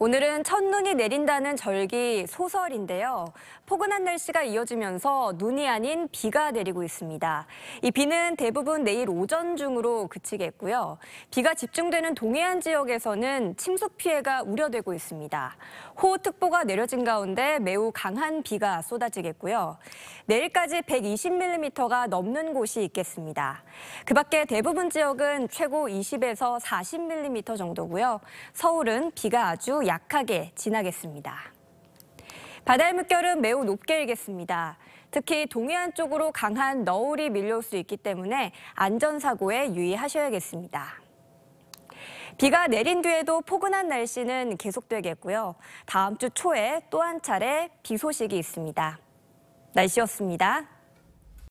오늘은 첫눈이 내린다는 절기 소설인데요. 포근한 날씨가 이어지면서 눈이 아닌 비가 내리고 있습니다. 이 비는 대부분 내일 오전 중으로 그치겠고요. 비가 집중되는 동해안 지역에서는 침수 피해가 우려되고 있습니다. 호우특보가 내려진 가운데 매우 강한 비가 쏟아지겠고요. 내일까지 120mm가 넘는 곳이 있겠습니다. 그 밖에 대부분 지역은 최고 20에서 40mm 정도고요. 서울은 비가 아주 약하게 지나겠습니다. 바다의 물결은 매우 높게 일겠습니다. 특히 동해안 쪽으로 강한 너울이 밀려올 수 있기 때문에 안전사고에 유의하셔야겠습니다. 비가 내린 뒤에도 포근한 날씨는 계속되겠고요. 다음 주 초에 또 한 차례 비 소식이 있습니다. 날씨였습니다.